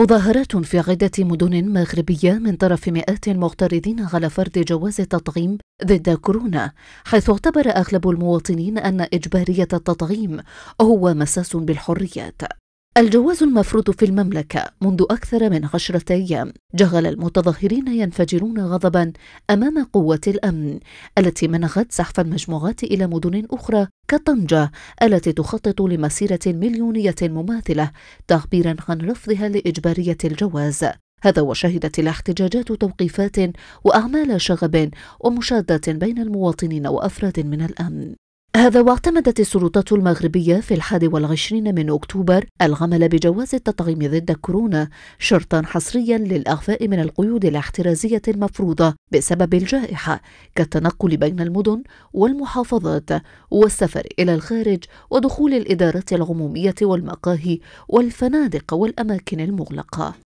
مظاهرات في عدة مدن مغربية من طرف مئات المعترضين على فرض جواز التطعيم ضد كورونا حيث اعتبر أغلب المواطنين أن إجبارية التطعيم هو مساس بالحريات الجواز المفروض في المملكة منذ أكثر من عشرة أيام جعل المتظاهرين ينفجرون غضبا أمام قوة الأمن التي منغت سحف المجموعات إلى مدن أخرى كطنجة التي تخطط لمسيرة مليونية مماثلة تعبيرا عن رفضها لإجبارية الجواز هذا وشهدت الاحتجاجات توقيفات وأعمال شغب ومشادات بين المواطنين وأفراد من الأمن هذا واعتمدت السلطات المغربية في الحادي والعشرين من أكتوبر العمل بجواز التطعيم ضد كورونا شرطا حصريا للإعفاء من القيود الاحترازية المفروضة بسبب الجائحة كالتنقل بين المدن والمحافظات والسفر إلى الخارج ودخول الإدارات العمومية والمقاهي والفنادق والأماكن المغلقة